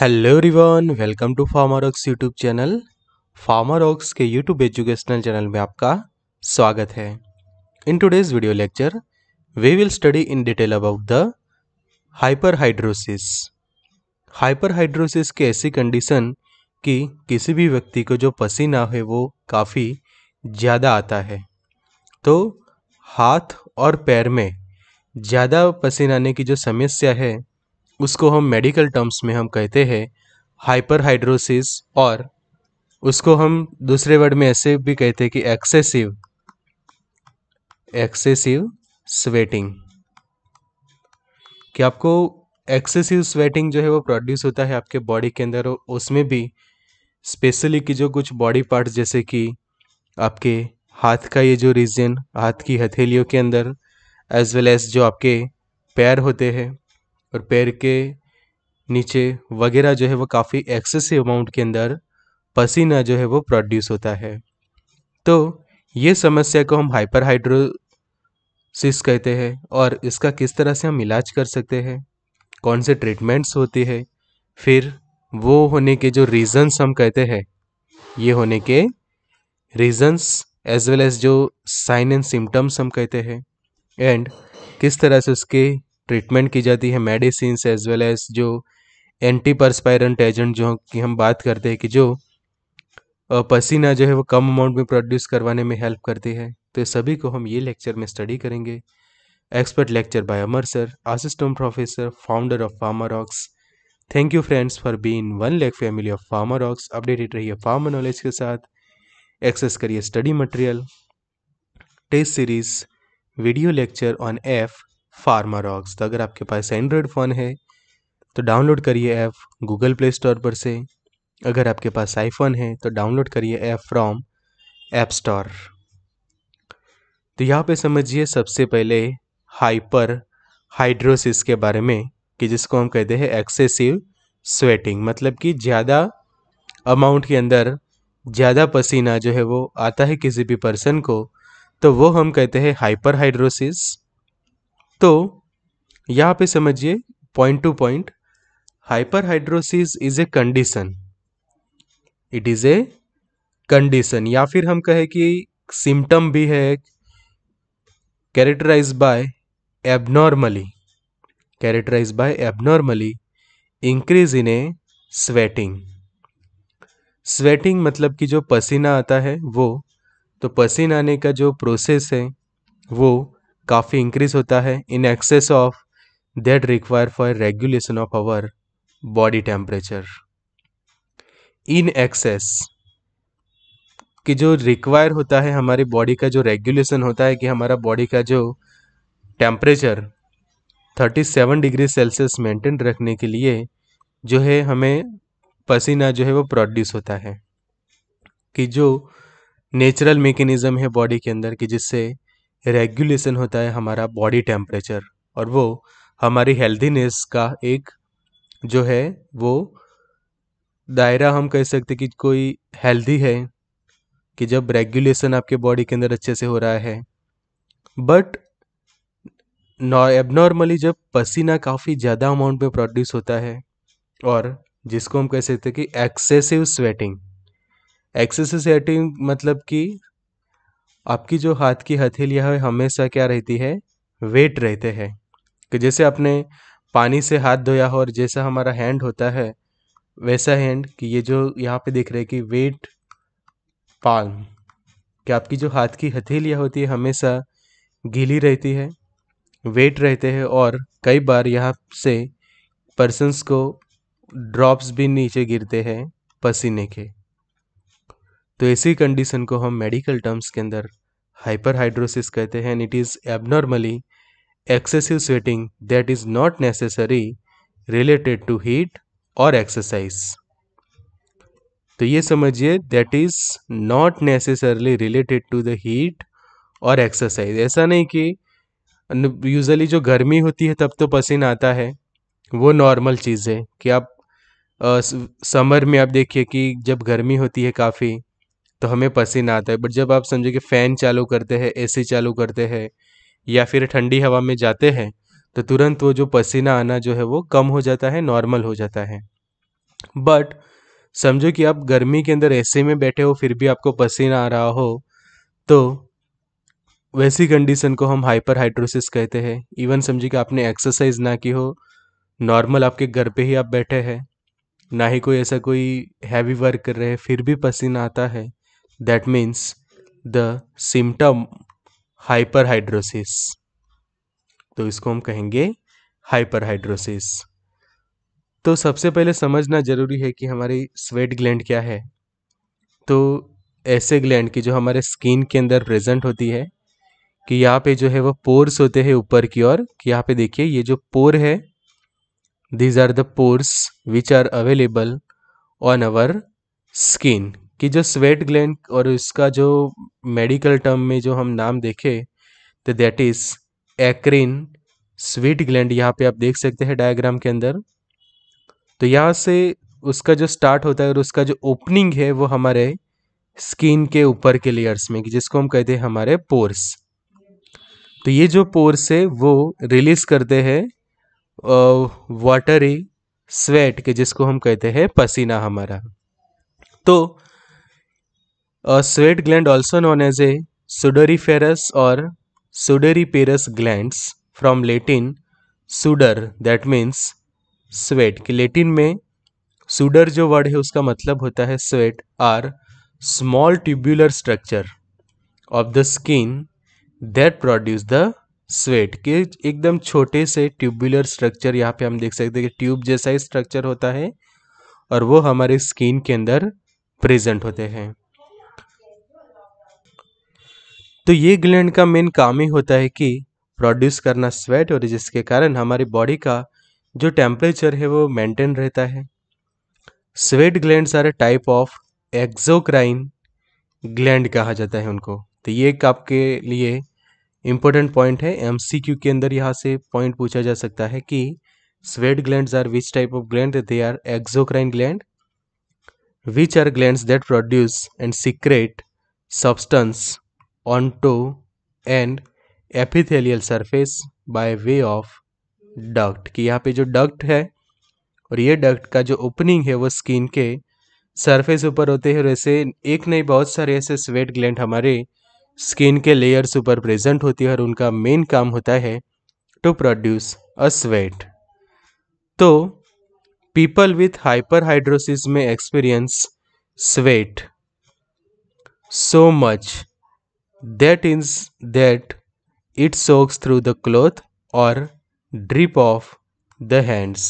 Hello everyone welcome to farmer ox YouTube channel farmer ox के YouTube educational channel में आपका स्वागत है in today's video lecture we will study in detail about the hyperhidrosis hyper hidrosis की ऐसी condition कि किसी भी व्यक्ति को जो पसीना है वो काफ़ी ज़्यादा आता है तो हाथ और पैर में ज़्यादा पसीनाने की जो समस्या है उसको हम मेडिकल टर्म्स में हम कहते हैं हाइपरहाइड्रोसिस और उसको हम दूसरे वर्ड में ऐसे भी कहते हैं कि एक्सेसिव एक्सेसिव स्वेटिंग कि आपको एक्सेसिव स्वेटिंग जो है वो प्रोड्यूस होता है आपके बॉडी के अंदर उसमें भी स्पेशली कि जो कुछ बॉडी पार्ट्स जैसे कि आपके हाथ का ये जो रीजन हाथ की हथेलियों के अंदर एज वेल एज जो आपके पैर होते हैं और पैर के नीचे वगैरह जो है वो काफ़ी एक्सेसिव अमाउंट के अंदर पसीना जो है वो प्रोड्यूस होता है तो ये समस्या को हम हाइपर हाइड्रोसिस कहते हैं और इसका किस तरह से हम इलाज कर सकते हैं कौन से ट्रीटमेंट्स होते हैं फिर वो होने के जो रीज़न्स हम कहते हैं ये होने के रीज़न्स एज वेल एज जो साइन एंड सिम्टम्स हम कहते हैं एंड किस तरह से उसके ट्रीटमेंट की जाती है मेडिसिन एज वेल एज जो एंटी परस्पायरेंट एजेंट जो की हम बात करते हैं कि जो पसीना जो है वो कम अमाउंट में प्रोड्यूस करवाने में हेल्प करती है तो सभी को हम ये लेक्चर में स्टडी करेंगे expert lecture by Amar sir assistant professor founder of Pharma Rocks thank you friends for being one lakh family of Pharma Rocks updated रहिए फार्मा नॉलेज के साथ एक्सेस करिए study material test series video lecture on F Pharma Rocks तो अगर आपके पास Android phone है तो download करिए ऐप गूगल प्ले स्टोर पर से अगर आपके पास आईफोन है तो डाउनलोड करिए ऐप फ्रॉम ऐप स्टोर तो यहाँ पे समझिए सबसे पहले हाइपर हाइड्रोसिस के बारे में कि जिसको हम कहते हैं एक्सेसिव स्वेटिंग मतलब कि ज़्यादा अमाउंट के अंदर ज़्यादा पसीना जो है वो आता है किसी भी पर्सन को तो वो हम कहते हैं हाइपर हाइड्रोसिस तो यहाँ पे समझिए point two point hyperhidrosis is a condition it is a condition या फिर हम कहें कि सिम्टम भी है characterize by abnormally characterize by abnormally increase in a sweating sweating मतलब कि जो पसीना आता है वो तो पसीना आने का जो प्रोसेस है वो काफ़ी इंक्रीज होता है in excess of that require for regulation of our body temperature in excess कि जो रिक्वायर होता है हमारी बॉडी का जो रेगुलेशन होता है कि हमारा बॉडी का जो टेम्परेचर 37 डिग्री सेल्सियस मेंटेन रखने के लिए जो है हमें पसीना जो है वो प्रोड्यूस होता है कि जो नेचुरल मेकेनिज़्म है बॉडी के अंदर कि जिससे रेगुलेशन होता है हमारा बॉडी टेम्परेचर और वो हमारी हेल्दीनेस का एक जो है वो दायरा हम कह सकते कि कोई हेल्दी है कि जब रेगुलेशन आपके बॉडी के अंदर अच्छे से हो रहा है बट एबनॉर्मली जब पसीना काफ़ी ज़्यादा अमाउंट में प्रोड्यूस होता है और जिसको हम कह सकते कि एक्सेसिव स्वेटिंग एक्सेसिव स्वेटिंग मतलब कि आपकी जो हाथ की हथेलियाँ है हमेशा क्या रहती है वेट रहते हैं कि जैसे आपने पानी से हाथ धोया हो और जैसा हमारा हैंड होता है वैसा हैंड कि ये जो यहाँ पे देख रहे हैं कि वेट पाल कि आपकी जो हाथ की हथेलियाँ होती है हमेशा गीली रहती है वेट रहते हैं और कई बार यहाँ से पर्सनस को ड्रॉप्स भी नीचे गिरते हैं पसीने के तो ऐसी कंडीशन को हम मेडिकल टर्म्स के अंदर हाइपरहाइड्रोसिस कहते हैं and it is abnormally excessive sweating that is not necessary related to heat और एक्सरसाइज तो ये समझिए that is not necessarily related to the heat और एक्सरसाइज ऐसा नहीं कि यूजली जो गर्मी होती है तब तो पसीना आता है वो नॉर्मल चीज़ है कि आप समर में आप देखिए कि जब गर्मी होती है काफ़ी तो हमें पसीना आता है बट जब आप समझो कि फ़ैन चालू करते हैं एसी चालू करते हैं या फिर ठंडी हवा में जाते हैं तो तुरंत वो जो पसीना आना जो है वो कम हो जाता है नॉर्मल हो जाता है बट समझो कि आप गर्मी के अंदर एसी में बैठे हो फिर भी आपको पसीना आ रहा हो तो वैसी कंडीशन को हम हाइपर हाइड्रोसिस कहते हैं इवन समझिए कि आपने एक्सरसाइज ना की हो नॉर्मल आपके घर पे ही आप बैठे हैं ना ही कोई ऐसा कोई हैवी वर्क कर रहे हैं फिर भी पसीना आता है that means the symptom hyperhidrosis तो इसको हम कहेंगे hyperhidrosis तो सबसे पहले समझना ज़रूरी है कि हमारी स्वेट ग्लैंड क्या है तो ऐसे ग्लैंड की जो हमारे स्किन के अंदर प्रेजेंट होती है कि यहाँ पे जो है वो पोर्स होते हैं ऊपर की ओर कि यहाँ पे देखिए ये जो पोर है these are the pores which are available on our skin कि जो स्वेट ग्लैंड और इसका जो मेडिकल टर्म में जो हम नाम देखे तो that is eccrine sweat gland यहाँ पे आप देख सकते हैं डायग्राम के अंदर तो यहाँ से उसका जो स्टार्ट होता है और उसका जो ओपनिंग है वो हमारे स्किन के ऊपर के लेयर्स में जिसको हम कहते हैं हमारे पोर्स तो ये जो पोर्स है वो रिलीज करते हैं वाटरी स्वेट के जिसको हम कहते हैं पसीना हमारा तो A sweat gland also known as a sudoriferous or sudoriparous glands from Latin sudor that means sweat. कि लेटिन में sudor जो वर्ड है उसका मतलब होता है sweat are small tubular structure of the skin that produce the sweat के एकदम छोटे से ट्यूबुलर स्ट्रक्चर यहाँ पे हम देख सकते हैं कि ट्यूब जैसा ही स्ट्रक्चर होता है और वो हमारे स्किन के अंदर प्रेजेंट होते हैं तो ये ग्लैंड का मेन काम ही होता है कि प्रोड्यूस करना स्वेट और जिसके कारण हमारी बॉडी का जो टेम्परेचर है वो मेंटेन रहता है स्वेट ग्लैंड सारे टाइप ऑफ एक्जोक्राइन ग्लैंड कहा जाता है उनको तो ये एक आपके लिए इम्पोर्टेंट पॉइंट है एम के अंदर यहाँ से पॉइंट पूछा जा सकता है कि sweat gland are which type of gland they are exocrine gland which are gland that produce and secrete substance onto an epithelial surface by way of duct कि यहाँ पे जो duct है और ये duct का जो opening है वो skin के surface ऊपर होते हैं और ऐसे एक नहीं बहुत सारे ऐसे sweat gland हमारे skin के layers ऊपर present होती है और उनका main काम होता है to produce a sweat तो people with hyperhidrosis में experience sweat so much that is that it soaks through the cloth और ड्रिप ऑफ द हैंड्स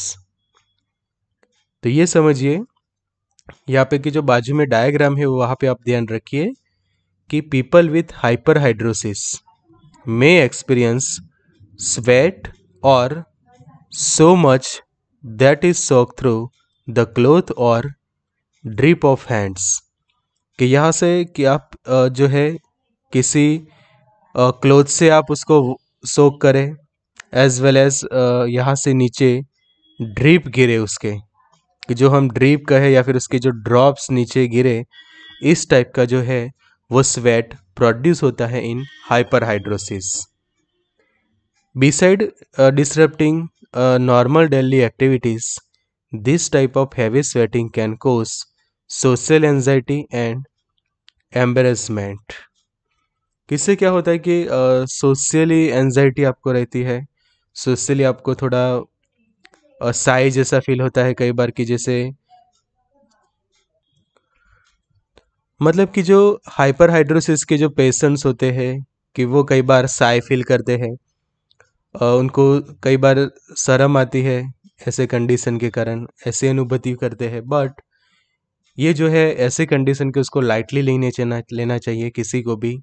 तो ये समझिए यहाँ पे कि जो बाजू में डायग्राम है वो वहाँ पे आप ध्यान रखिए कि people with hyper hidrosis may experience sweat और so much that is soak through the cloth और ड्रिप ऑफ हैंड्स कि यहाँ से कि आप जो है किसी क्लोथ से आप उसको सोक करें एज वेल एज यहाँ से नीचे ड्रीप गिरे उसके कि जो हम ड्रीप कहें या फिर उसके जो ड्रॉप्स नीचे गिरे इस टाइप का जो है वो स्वेट प्रोड्यूस होता है in hyperhidrosis beside disrupting normal daily activities this type of heavy sweating can cause social anxiety and embarrassment किससे क्या होता है कि सोशली एनजाइटी आपको रहती है सोशली आपको थोड़ा साई जैसा फील होता है कई बार कि जैसे मतलब कि जो हाइपर हाइड्रोसिस के जो पेशेंट्स होते हैं कि वो कई बार साई फील करते हैं उनको कई बार शर्म आती है ऐसे कंडीशन के कारण ऐसे अनुभूति करते हैं बट ये जो है ऐसे कंडीशन के उसको लाइटली लेने लेना चाहिए किसी को भी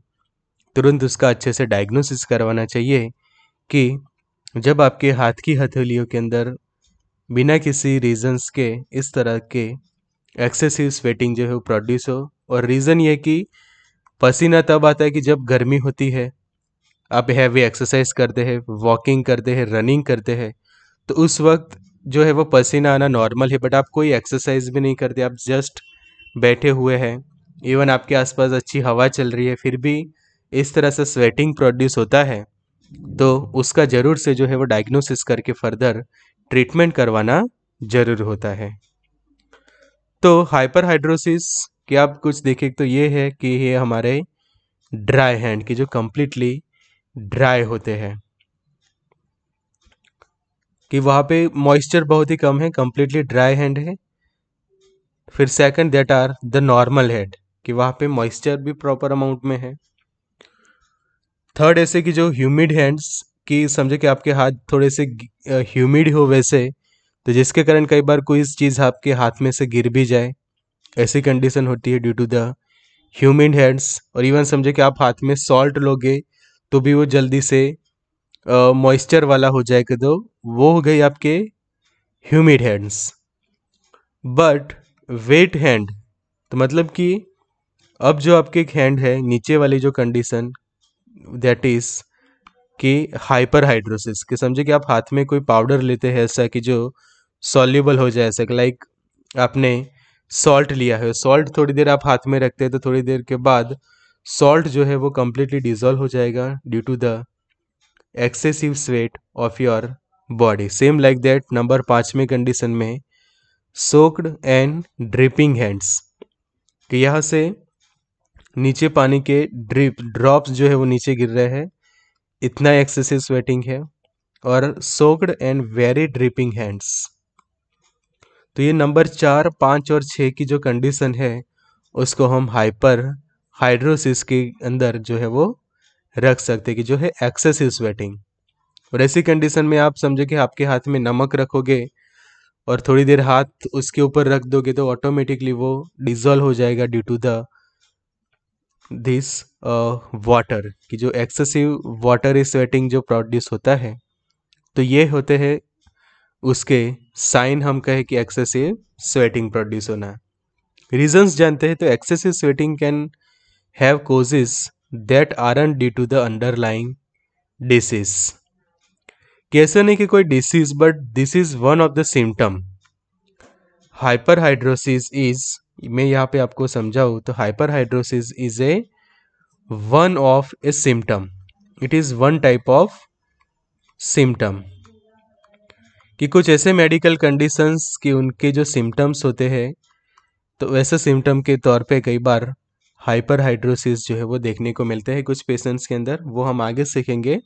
तुरंत उसका अच्छे से डायग्नोसिस करवाना चाहिए कि जब आपके हाथ की हथेलियों के अंदर बिना किसी रीजंस के इस तरह के एक्सेसिव स्वेटिंग जो है वो प्रोड्यूस हो और रीज़न ये कि पसीना तब आता है कि जब गर्मी होती है आप हैवी एक्सरसाइज करते हैं वॉकिंग करते हैं रनिंग करते हैं तो उस वक्त जो है वो पसीना आना नॉर्मल है बट आप कोई एक्सरसाइज भी नहीं करते आप जस्ट बैठे हुए हैं इवन आपके आसपास अच्छी हवा चल रही है फिर भी इस तरह से स्वेटिंग प्रोड्यूस होता है तो उसका ज़रूर से जो है वो डायग्नोसिस करके फर्दर ट्रीटमेंट करवाना ज़रूर होता है तो हाइपरहाइड्रोसिस कि आप कुछ देखें तो ये है कि ये हमारे ड्राई हैंड की जो कम्प्लीटली ड्राई होते हैं कि वहाँ पे मॉइस्चर बहुत ही कम है कम्प्लीटली ड्राई हैंड है फिर second that are the normal hand कि वहाँ पे मॉइस्चर भी प्रॉपर अमाउंट में है थर्ड ऐसे कि जो ह्यूमिड हैंड्स कि समझो कि आपके हाथ थोड़े से ह्यूमिड हो वैसे तो जिसके कारण कई बार कोई चीज़ आपके हाथ में से गिर भी जाए ऐसी कंडीशन होती है due to the humid hands और इवन समझे कि आप हाथ में सॉल्ट लोगे तो भी वो जल्दी से मॉइस्चर वाला हो जाएगा तो वो हो गई आपके humid hands but wet hand तो मतलब कि अब जो आपके एक हैंड है नीचे वाली जो कंडीशन दैट इज़ कि हाइपरहाइड्रोसिस कि समझे कि आप हाथ में कोई पाउडर लेते हैं ऐसा कि जो सॉल्यूबल हो जाए ऐसा लाइक आपने सॉल्ट लिया है सॉल्ट थोड़ी देर आप हाथ में रखते हैं तो थोड़ी देर के बाद सॉल्ट जो है वो कम्प्लीटली डिजोल्व हो जाएगा due to the excessive sweat of your body same like that number पाँचवें कंडीशन में सोक्ड एंड ड्रिपिंग हैंड्स कि यहाँ से नीचे पानी के ड्रिप ड्रॉप्स जो है वो नीचे गिर रहे हैं इतना एक्सेसिव स्वेटिंग है और soaked and very dripping hands तो ये नंबर चार पाँच और छः की जो कंडीशन है उसको हम हाइपर हाइड्रोसिस के अंदर जो है वो रख सकते कि जो है एक्सेसिव स्वेटिंग और ऐसी कंडीशन में आप समझो कि आपके हाथ में नमक रखोगे और थोड़ी देर हाथ उसके ऊपर रख दोगे तो ऑटोमेटिकली वो डिजोल्व हो जाएगा due to the this water uh, कि जो एक्सेसिव वाटर स्वेटिंग जो प्रोड्यूस होता है तो ये होते हैं उसके साइन हम कहें कि एक्सेसिव स्वेटिंग प्रोड्यूस होना रीजंस जानते हैं तो excessive sweating can have causes that are an due to the underlying disease कैसे नहीं कि कोई disease but this is one of the symptom hyperhidrosis is मैं यहाँ पे आपको समझाऊँ तो hyper hidrosis is a one of a symptom it is one type of symptom कि कुछ ऐसे मेडिकल कंडीशंस कि उनके जो सिम्टम्स होते हैं तो वैसे सिम्टम के तौर पे कई बार हाइपर हाइड्रोसिस जो है वो देखने को मिलते हैं कुछ पेशेंट्स के अंदर वो हम आगे सीखेंगे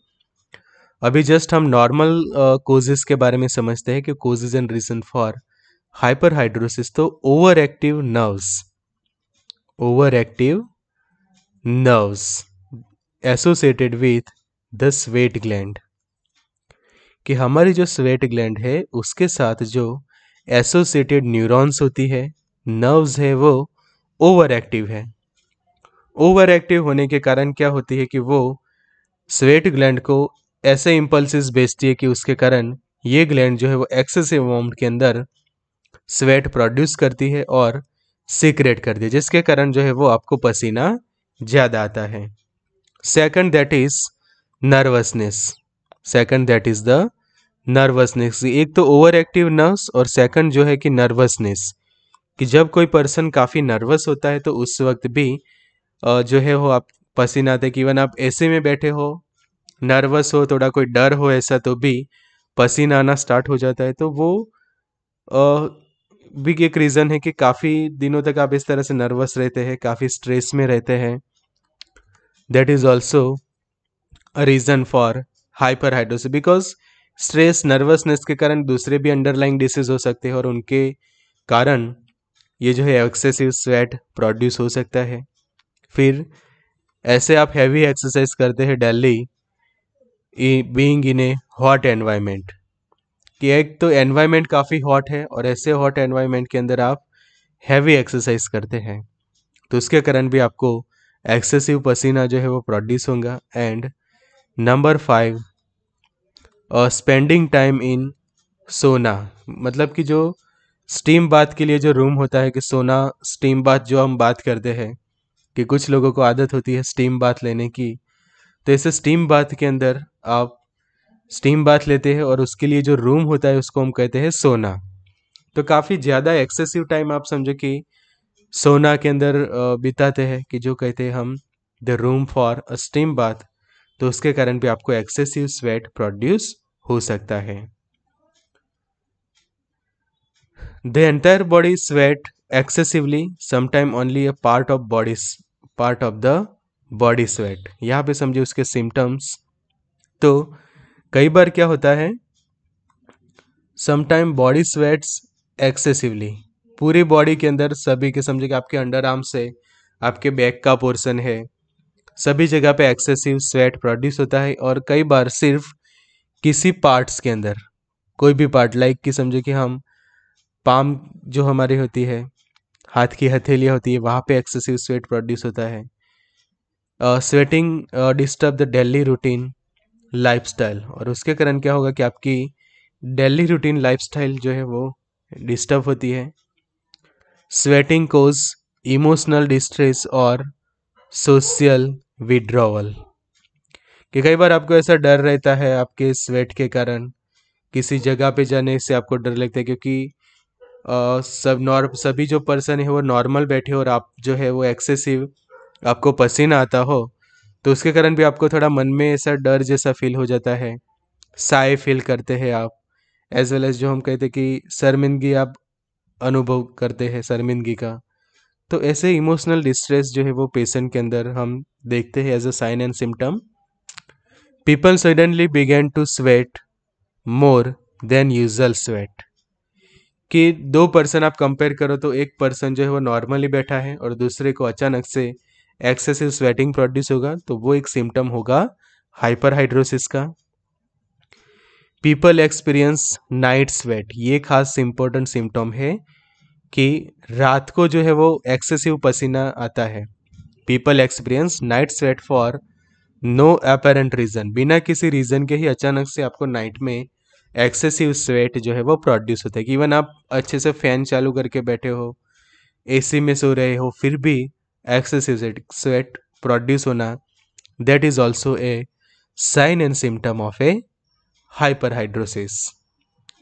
अभी जस्ट हम नॉर्मल कोजेज़ के बारे में समझते हैं कि causes and reason for hyperhidrosis तो active nerves active nerves associated with the sweat gland कि हमारी जो स्वेट ग्लैंड है उसके साथ जो एसोसिएटेड न्यूरॉन्स होती है नर्व्स है वो ओवर एक्टिव है ओवर एक्टिव होने के कारण क्या होती है कि वो स्वेट ग्लैंड को ऐसे इम्पल्सिस भेजती है कि उसके कारण ये ग्लैंड जो है वो एक्सेसिव अमाउंट के अंदर स्वेट प्रोड्यूस करती है और सीक्रेट करती है जिसके कारण जो है वो आपको पसीना ज़्यादा आता है second that is nervousness second that is the nervousness एक तो ओवर एक्टिव नर्वस और सेकंड जो है कि नर्वसनेस कि जब कोई पर्सन काफ़ी नर्वस होता है तो उस वक्त भी जो है वो आप पसीना आते कि इवन आप ऐसे में बैठे हो नर्वस हो थोड़ा कोई डर हो ऐसा तो भी पसीना आना स्टार्ट हो जाता है तो वो भी एक रीज़न है कि काफ़ी दिनों तक आप इस तरह से नर्वस रहते हैं काफ़ी स्ट्रेस में रहते हैं that is also a reason for hyper hidrosis because stress nervousness के कारण दूसरे भी अंडरलाइंग डिसीज हो सकते हैं और उनके कारण ये जो है एक्सेसिव स्वेट प्रोड्यूस हो सकता है फिर ऐसे आप हैवी एक्सरसाइज करते हैं daily being in a hot environment कि एक तो एनवायरनमेंट काफ़ी हॉट है और ऐसे हॉट एनवायरनमेंट के अंदर आप हैवी एक्सरसाइज करते हैं तो उसके कारण भी आपको एक्सेसिव पसीना जो है वो प्रोड्यूस होगा and number five spending time in sauna मतलब कि जो स्टीम बात के लिए जो रूम होता है कि सोना स्टीम बात जो हम बात करते हैं कि कुछ लोगों को आदत होती है स्टीम बात लेने की तो ऐसे स्टीम बात के अंदर आप स्टीम बाथ लेते हैं और उसके लिए जो रूम होता है उसको हम कहते हैं सोना तो काफ़ी ज़्यादा एक्सेसिव टाइम आप समझो कि सोना के अंदर बिताते हैं कि जो कहते हैं हम the room for a steam bath तो उसके कारण भी आपको एक्सेसिव स्वेट प्रोड्यूस हो सकता है the entire body sweat excessively sometime only a part of body part of the body sweat यहाँ पे समझे उसके सिम्टम्स तो कई बार क्या होता है समटाइम बॉडी स्वेट्स एक्सेसिवली पूरी बॉडी के अंदर सभी के समझे कि आपके अंडर आर्म से आपके बैक का पोर्शन है सभी जगह पे एक्सेसिव स्वेट प्रोड्यूस होता है और कई बार सिर्फ किसी पार्ट्स के अंदर कोई भी पार्ट लाइक कि समझो कि हम पाम जो हमारी होती है हाथ की हथेलियाँ होती है वहाँ पे एक्सेसिव स्वेट प्रोड्यूस होता है sweating disturb the daily routine lifestyle और उसके कारण क्या होगा कि आपकी डेली रूटीन लाइफस्टाइल जो है वो डिस्टर्ब होती है स्वेटिंग कोज इमोशनल डिस्ट्रेस और सोशल विड्रॉवल कि कई बार आपको ऐसा डर रहता है आपके स्वेट के कारण किसी जगह पे जाने से आपको डर लगता है क्योंकि आ, सब नॉर्म सभी जो पर्सन है वो नॉर्मल बैठे और आप जो है वो एक्सेसिव आपको पसीना आता हो तो उसके कारण भी आपको थोड़ा मन में ऐसा डर जैसा फील हो जाता है साय फील करते हैं आप एज वेल एज जो हम कहते कि शर्मिंदगी आप अनुभव करते हैं शर्मिंदगी का तो ऐसे इमोशनल डिस्ट्रेस जो है वो पेशेंट के अंदर हम देखते हैं as a sign and symptom people suddenly begin to sweat more than usual sweat कि दो पर्सन आप कंपेयर करो तो एक पर्सन जो है वो नॉर्मली बैठा है और दूसरे को अचानक से एक्सेसिव स्वेटिंग प्रोड्यूस होगा तो वो एक सिम्टम होगा हाइपर हाइड्रोसिस का पीपल एक्सपीरियंस नाइट स्वेट ये खास इम्पोर्टेंट सिम्टम है कि रात को जो है वो एक्सेसिव पसीना आता है people experience night sweat for no apparent reason बिना किसी रीज़न के ही अचानक से आपको नाइट में एक्सेसिव स्वेट जो है वो प्रोड्यूस होता है इवन आप अच्छे से फैन चालू करके बैठे हो एसी में सो रहे हो फिर भी एक्सेसिव स्वेट प्रोड्यूस होना that is also a sign and symptom of a hyperhidrosis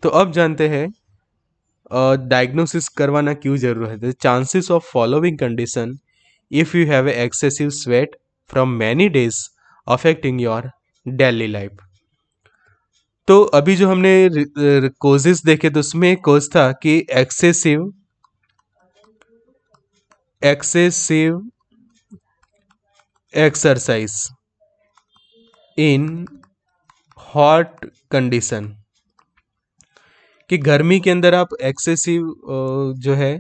तो अब जानते हैं डायग्नोसिस करवाना क्यों जरूरत है chances of following condition if you have excessive sweat from many days affecting your daily life तो अभी जो हमने कोजेस देखे तो उसमें कोज था कि excessive excessive exercise in hot condition कि गर्मी के अंदर आप एक्सेसिव जो है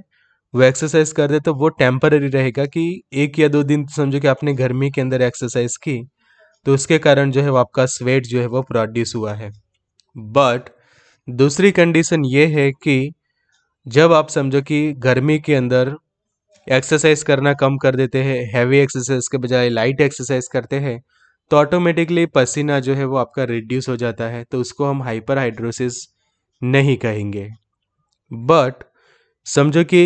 वो एक्सरसाइज कर दे तो वो टेम्पररी रहेगा कि एक या दो दिन तो समझो कि आपने गर्मी के अंदर एक्सरसाइज की तो उसके कारण जो है वो आपका स्वेट जो है वो प्रोड्यूस हुआ है बट दूसरी कंडीशन ये है कि जब आप समझो कि गर्मी के अंदर एक्सरसाइज करना कम कर देते हैं हैवी एक्सरसाइज के बजाय लाइट एक्सरसाइज करते हैं तो ऑटोमेटिकली पसीना जो है वो आपका रिड्यूस हो जाता है तो उसको हम हाइपर हाइड्रोसिस नहीं कहेंगे बट समझो कि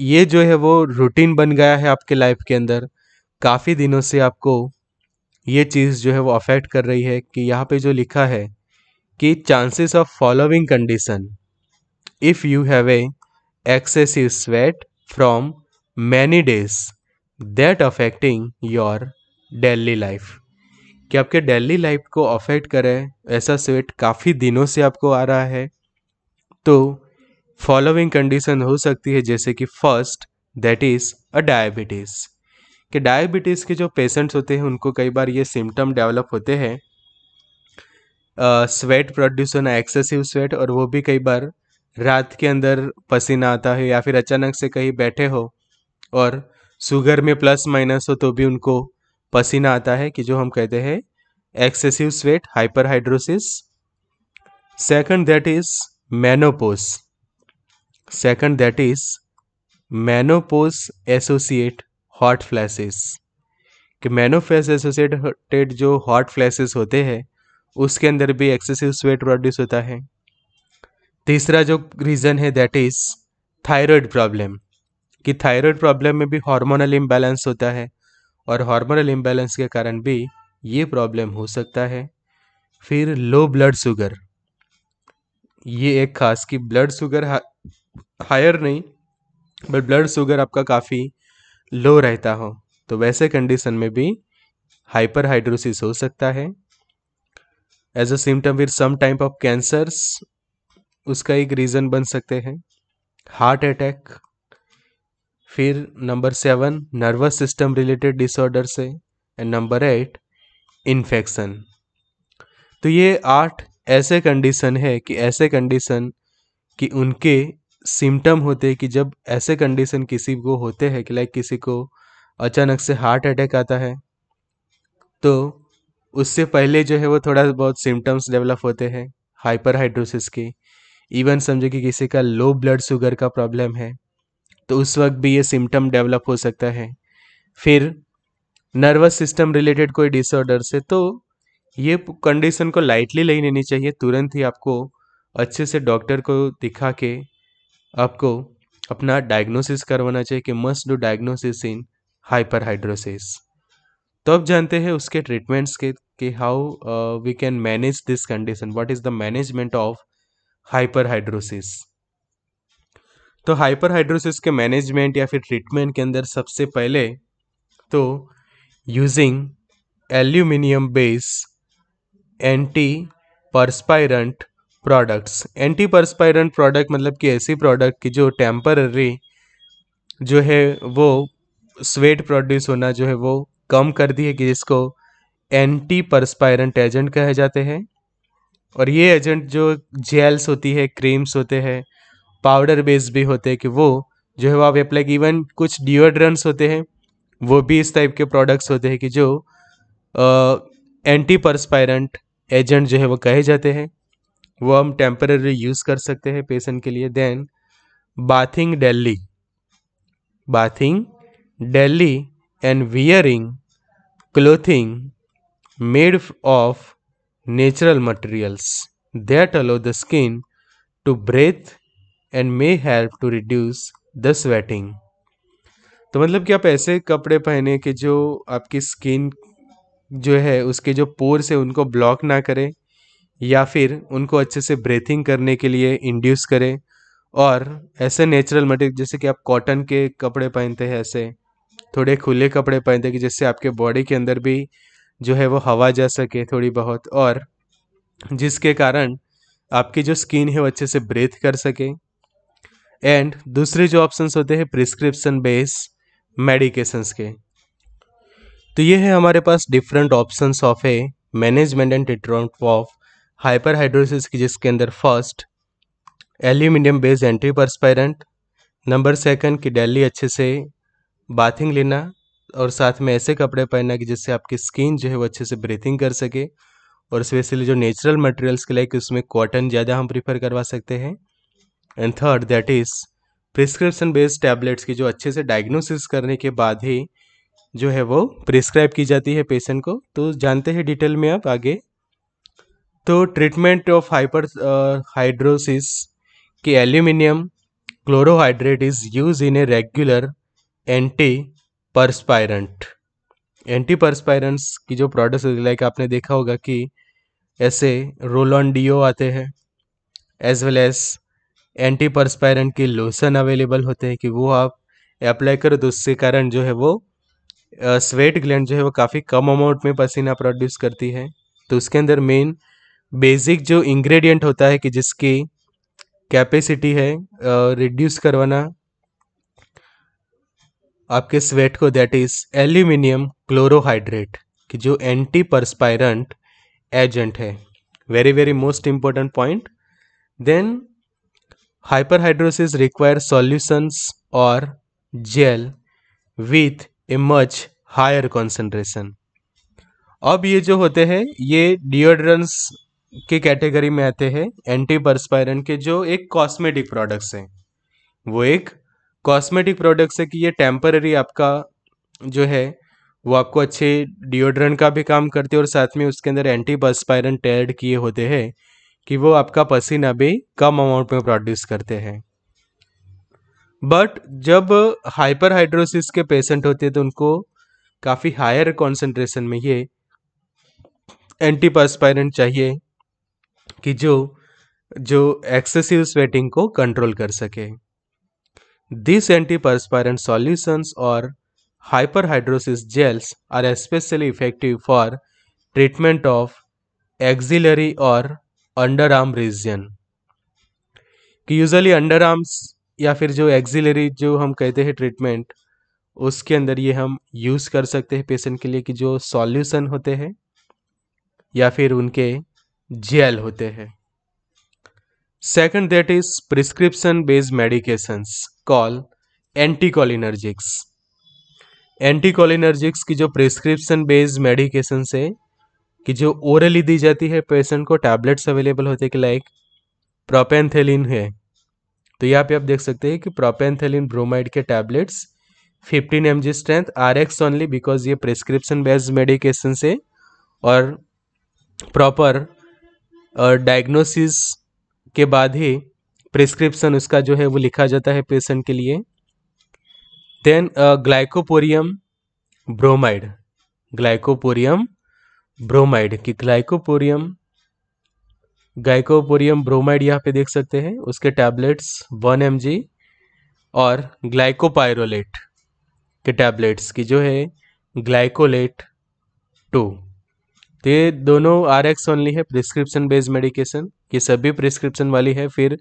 ये जो है वो रूटीन बन गया है आपके लाइफ के अंदर काफ़ी दिनों से आपको ये चीज़ जो है वो अफेक्ट कर रही है कि यहाँ पे जो लिखा है कि chances of following condition if you have a excessive sweat from many days that affecting your daily life कि आपके डेली लाइफ को अफेक्ट करे ऐसा स्वेट काफ़ी दिनों से आपको आ रहा है तो फॉलोइंग कंडीशन हो सकती है जैसे कि first that is a diabetes कि डायबिटीज़ के जो पेशेंट्स होते हैं उनको कई बार ये सिम्टम डेवलप होते हैं स्वेट प्रोड्यूस होना एक्सेसिव स्वेट और वो भी कई बार रात के अंदर पसीना आता है या फिर अचानक से कहीं बैठे हो और शुगर में प्लस माइनस हो तो भी उनको पसीना आता है कि जो हम कहते हैं excessive sweat hyperhidrosis second that is menopause second that is menopause associate hot flashes कि मैनोफेस एसोसिएटेड जो हॉट फ्लैशेस होते हैं उसके अंदर भी एक्सेसिव स्वेट प्रोड्यूस होता है तीसरा जो रीज़न है दैट इज थायराइड प्रॉब्लम कि थायराइड प्रॉब्लम में भी हार्मोनल इम्बैलेंस होता है और हार्मोनल इम्बैलेंस के कारण भी ये प्रॉब्लम हो सकता है फिर लो ब्लड शुगर ये एक खास की ब्लड शुगर हायर नहीं बट ब्लड शुगर आपका काफ़ी लो रहता हो तो वैसे कंडीशन में भी हाइपर हाइड्रोसिस हो सकता है as a symptom with some type of cancers उसका एक रीज़न बन सकते हैं हार्ट अटैक फिर number seven nervous system related disorder से एंड नंबर एट इन्फेक्शन तो ये आठ ऐसे कंडीशन है कि ऐसे कंडीशन कि उनके सिम्टम होते हैं कि जब ऐसे कंडीशन किसी को होते हैं कि लाइक किसी को अचानक से हार्ट अटैक आता है तो उससे पहले जो है वो थोड़ा बहुत सिम्टम्स डेवलप होते हैं हाइपर हाइड्रोसिस के इवन समझो कि किसी का लो ब्लड शुगर का प्रॉब्लम है तो उस वक्त भी ये सिम्टम डेवलप हो सकता है फिर नर्वस सिस्टम रिलेटेड कोई डिसऑर्डर से तो ये कंडीशन को लाइटली नहीं लेनी चाहिए तुरंत ही आपको अच्छे से डॉक्टर को दिखा के आपको अपना डायग्नोसिस करवाना चाहिए कि must do diagnosis in hidrosis तो अब जानते हैं उसके ट्रीटमेंट्स के कि how we can manage this condition what is the management of hidrosis तो हाइपरहाइड्रोसिस के मैनेजमेंट या फिर ट्रीटमेंट के अंदर सबसे पहले तो using aluminium base anti perspirant products anti perspirant product मतलब कि ऐसी प्रोडक्ट की जो टेम्पररी जो है वो स्वेट प्रोड्यूस होना जो है वो कम कर दी है कि जिसको एंटी परस्पायरेंट एजेंट कहे जाते हैं और ये एजेंट जो जेल्स होती है क्रीम्स होते हैं पाउडर बेस्ड भी होते हैं कि वो जो है वो आप अप्लाई इवन कुछ डिओड्रेंट्स होते हैं वो भी इस टाइप के प्रोडक्ट्स होते हैं कि जो एंटी परस्पायरेंट एजेंट जो है वो कहे जाते हैं वो हम टेम्पररी यूज़ कर सकते हैं पेशेंट के लिए then bathing daily bathing daily and wearing clothing made of natural materials that allow the skin to breathe and may help to reduce the sweating तो मतलब कि आप ऐसे कपड़े पहने कि जो आपकी स्किन जो है उसके जो पोर से उनको ब्लॉक ना करें या फिर उनको अच्छे से ब्रीथिंग करने के लिए इंड्यूस करें और ऐसे नेचुरल मटेरियल जैसे कि आप कॉटन के कपड़े पहनते हैं ऐसे थोड़े खुले कपड़े पहनते हैं कि जिससे आपके बॉडी के अंदर भी जो है वो हवा जा सके थोड़ी बहुत और जिसके कारण आपकी जो स्किन है वो अच्छे से ब्रीथ कर सके एंड दूसरे जो ऑप्शन होते हैं प्रिस्क्रिप्शन बेस मेडिकेशंस के तो ये है हमारे पास different options of a management and treatment of hyper hidrosis की जिसके अंदर first aluminium based anti perspirant number second कि डेली अच्छे से बाथिंग लेना और साथ में ऐसे कपड़े पहनना कि जिससे आपकी स्किन जो है वो अच्छे से ब्रीथिंग कर सके और स्पेशली जो नेचुरल मटेरियल्स के लाइक उसमें कॉटन ज़्यादा हम प्रीफर करवा सकते हैं and third that is prescription based tablets की जो अच्छे से डायग्नोसिस करने के बाद ही जो है वो प्रिस्क्राइब की जाती है पेशेंट को तो जानते हैं डिटेल में आप आगे तो ट्रीटमेंट ऑफ हाइपर हाइड्रोसिस कि aluminium chlorohydrate is use in a regular anti perspirant anti perspirants की जो प्रोडक्ट्स लाइक आपने देखा होगा कि ऐसे रोल ऑन डी आते हैं as well as anti perspirant की लोशन अवेलेबल होते हैं कि वो आप अप्लाई करो तो उसके कारण जो है वो स्वेट ग्लैंड जो है वो काफ़ी कम अमाउंट में पसीना प्रोड्यूस करती है तो उसके अंदर मेन बेसिक जो इंग्रेडिएंट होता है कि जिसकी कैपेसिटी है रिड्यूस uh, करवाना आपके स्वेट को दैट इज एल्यूमिनियम क्लोरोहाइड्रेट कि जो एंटी परस्पायरेंट एजेंट है very very most important point then Hyperhidrosis requires solutions or gel with a much higher concentration. अब ये जो होते हैं ये डिओड्रेंट्स के कैटेगरी में आते हैं एंटी परस्पायरेंट के जो एक कॉस्मेटिक प्रोडक्ट्स हैं वो एक कॉस्मेटिक प्रोडक्ट्स है कि ये टेम्पररी आपका जो है वो आपको अच्छे डिओड्रेंट का भी काम करते हैं और साथ में उसके अंदर एंटी परस्पायरेंट एड किए होते हैं कि वो आपका पसीना भी कम अमाउंट में प्रोड्यूस करते हैं बट जब हाइपर हाइड्रोसिस के पेशेंट होते हैं तो उनको काफ़ी हायर कॉन्सेंट्रेशन में ये एंटीपर्सपायरेंट चाहिए कि जो जो एक्सेसिव स्वेटिंग को कंट्रोल कर सके दिस एंटीपर्सपायरेंट सॉल्यूशंस और hyper hidrosis gels are especially effective for treatment of axillary और अंडर आर्म रीजन कि यूजली अंडर आर्म्स या फिर जो एक्जिलरी जो हम कहते हैं ट्रीटमेंट उसके अंदर ये हम यूज़ कर सकते हैं पेशेंट के लिए कि जो सॉल्यूशन होते हैं या फिर उनके जेल होते हैं second that is prescription based medications call anticholinergics anticholinergics की जो प्रिस्क्रिप्शन बेस्ड मेडिकेशन है कि जो ओरली दी जाती है पेशेंट को टैबलेट्स अवेलेबल होते कि लाइक प्रोपेंथेलिन है तो यहाँ पे आप देख सकते हैं कि प्रोपेंथेलिन ब्रोमाइड के tablets 15 M strength R X only because ये प्रिस्क्रिप्शन बेस्ड मेडिकेशन से और प्रॉपर डायग्नोसिस के बाद ही प्रिस्क्रिप्शन उसका जो है वो लिखा जाता है पेशेंट के लिए then glycopyrronium bromide glycopyrronium bromide की ग्लाइकोपोरियम ग्लाइकोपोरियम ब्रोमाइड यहाँ पे देख सकते हैं उसके टैबलेट्स 1 एम और ग्लाइकोपायरोलेट के टैबलेट्स की जो है ग्लाइकोलेट टू तो ये दोनों आर एक्स ओनली है प्रिस्क्रिप्शन बेस्ड मेडिकेशन ये सभी प्रिस्क्रिप्शन वाली है फिर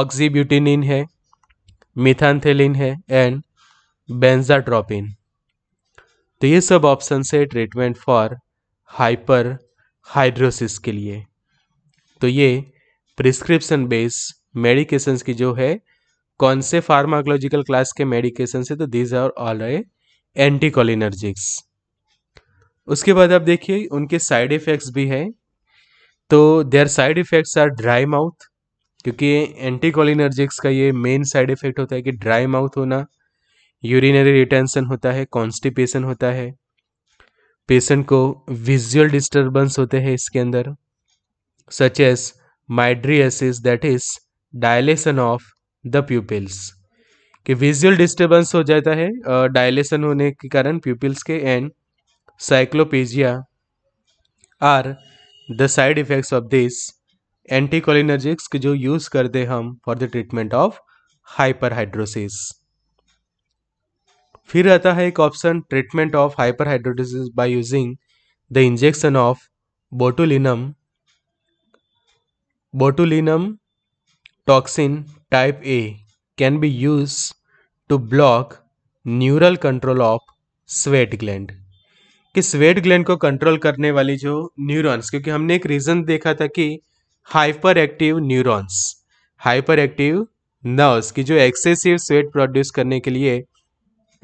ऑक्सीब्यूटिनिन है मिथानथेलिन है एंड बेंजाट्रोपिन तो ये सब ऑप्शन है ट्रीटमेंट फॉर हाइपर हाइड्रोसिस के लिए तो ये प्रिस्क्रिप्शन बेस मेडिकेशंस की जो है कौन से फार्माकोलॉजिकल क्लास के मेडिकेशन है तो दीज आर ऑल रे एंटीकोलिनर्जिक्स उसके बाद आप देखिए उनके साइड इफ़ेक्ट्स भी हैं तो there side effects are dry mouth क्योंकि एंटीकोलिनर्जिक्स का ये मेन साइड इफ़ेक्ट होता है कि ड्राई माउथ होना यूरिनरी रिटेंशन होता है कॉन्स्टिपेशन होता है पेशेंट को विजुअल डिस्टर्बेंस होते हैं इसके अंदर such as mydriasis that is dilation of the pupils कि विजुअल डिस्टर्बेंस हो जाता है डायलेशन होने के कारण प्यूपिल्स के and cycloplegia are the side effects of this anticholinergics जो यूज़ करते हम for the treatment of hyperhidrosis फिर आता है एक option treatment of hyperhidrosis by using the injection of botulinum botulinum toxin type A can be use to block neural control of sweat gland कि sweat gland को control करने वाली जो neurons क्योंकि हमने एक रीज़न देखा था कि hyperactive neurons hyperactive nerves की जो एक्सेसिव स्वेट प्रोड्यूस करने के लिए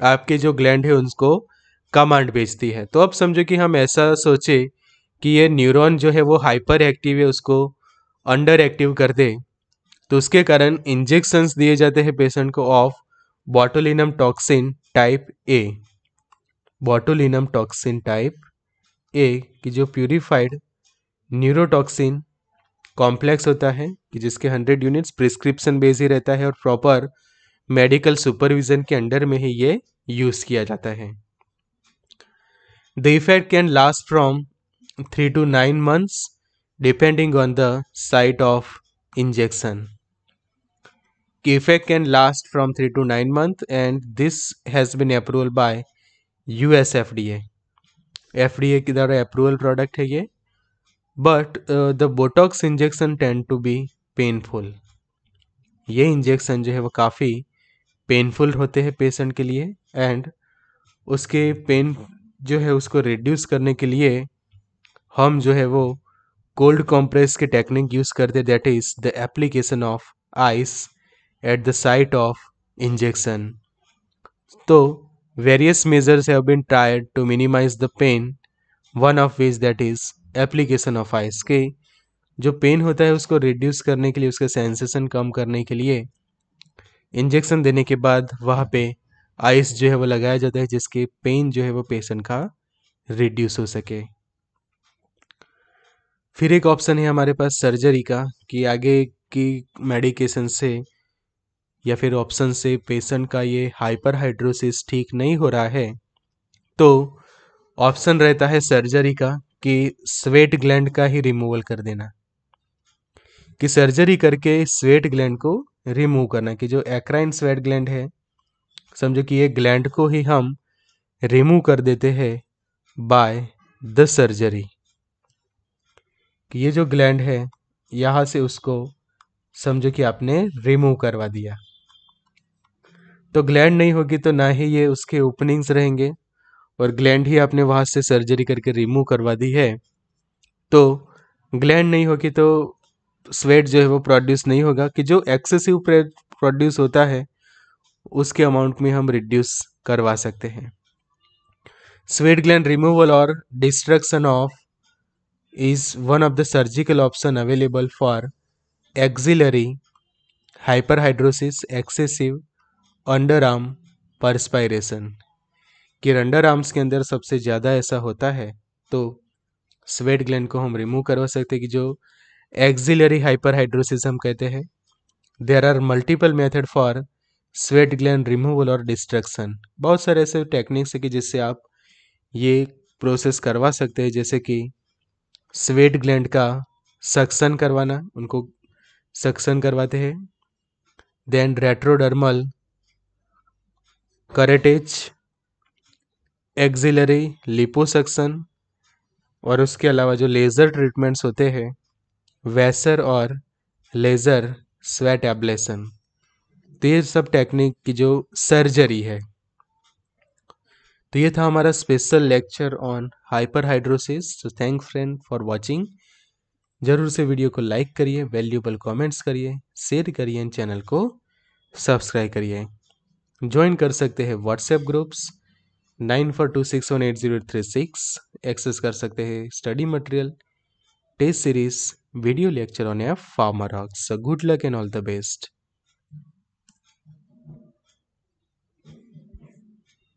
आपके जो ग्लैंड है उनको कमांड भेजती है तो अब समझो कि हम ऐसा सोचे कि ये न्यूरॉन जो है वो हाइपर एक्टिव है उसको अंडर एक्टिव कर दे तो उसके कारण इंजेक्शंस दिए जाते हैं पेशेंट को of botulinum toxin type A botulinum toxin type A कि जो प्यूरिफाइड न्यूरोटॉक्सिन कॉम्प्लेक्स होता है कि जिसके हंड्रेड यूनिट्स प्रिस्क्रिप्शन बेस ही रहता है और प्रॉपर मेडिकल सुपरविजन के अंडर में ही ये यूज़ किया जाता है the effect can last from three to nine months depending on the site of injection can effect can last from 3 to 9 months and this has been F D F D A की द्वारा approval product है ये but the botox injection tend to be painful ये injection जो है वो काफ़ी painful होते हैं पेशेंट के लिए एंड उसके पेन जो है उसको रिड्यूस करने के लिए हम जो है वो कोल्ड कॉम्प्रेस के टेक्निक यूज़ करते that is the application of ice at the site of injection तो various measures have been tried to minimize the pain one of which that is application of ice के जो pen होता है उसको reduce करने के लिए उसका सेंसेशन कम करने के लिए इंजेक्शन देने के बाद वहाँ पे आइस जो है वो लगाया जाता है जिसके पेन जो है वो पेशेंट का रिड्यूस हो सके फिर एक ऑप्शन है हमारे पास सर्जरी का कि आगे की मेडिकेशन से या फिर ऑप्शन से पेशेंट का ये हाइपर हाइड्रोसिस ठीक नहीं हो रहा है तो ऑप्शन रहता है सर्जरी का कि स्वेट ग्लैंड का ही रिमूवल कर देना कि सर्जरी करके स्वेट ग्लैंड को रिमूव करना कि जो एक्राइन स्वेट ग्लैंड है समझो कि ये ग्लैंड को ही हम रिमूव कर देते हैं बाय द सर्जरी कि ये जो ग्लैंड है यहाँ से उसको समझो कि आपने रिमूव करवा दिया तो ग्लैंड नहीं होगी तो ना ही ये उसके ओपनिंग्स रहेंगे और ग्लैंड ही आपने वहाँ से सर्जरी करके रिमूव करवा दी है तो ग्लैंड नहीं होगी तो स्वेट जो है वो प्रोड्यूस नहीं होगा कि जो एक्सेसिव प्रोड्यूस होता है उसके अमाउंट में हम रिड्यूस करवा सकते हैं स्वेट ग्लैंड रिमूवल और destruction of is one of the surgical option available for axillary hyperhidrosis excessive underarm perspiration कि अंडर आर्म्स के अंदर सबसे ज़्यादा ऐसा होता है तो स्वेट ग्लैंड को हम रिमूव करवा सकते हैं कि जो एक्जिलरी हाइपरहाइड्रोसिस हम कहते हैं there are multiple method for sweat gland removal और डिस्ट्रक्शन बहुत सारे ऐसे टेक्निक्स है कि जिससे आप ये प्रोसेस करवा सकते हैं जैसे कि स्वेट ग्लैंड का सक्सन करवाना उनको सक्सन करवाते हैं देन रेट्रोडर्मल करेटेज एक्जिलरी लिपोसक्सन और उसके अलावा जो लेज़र ट्रीटमेंट्स होते हैं वैसर और लेज़र स्वेट एबलेसन तो ये सब टेक्निक की जो सर्जरी है तो ये था हमारा special lecture on hyperhidrosis तो थैंक फ्रेंड फॉर वाचिंग ज़रूर से वीडियो को लाइक करिए वैल्यूबल कमेंट्स करिए शेयर करिए एंड चैनल को सब्सक्राइब करिए ज्वाइन कर सकते हैं WhatsApp groups nine four two six one eight zero three six access कर सकते हैं study material test series video lecture on a farmer ox. So good luck and all the best.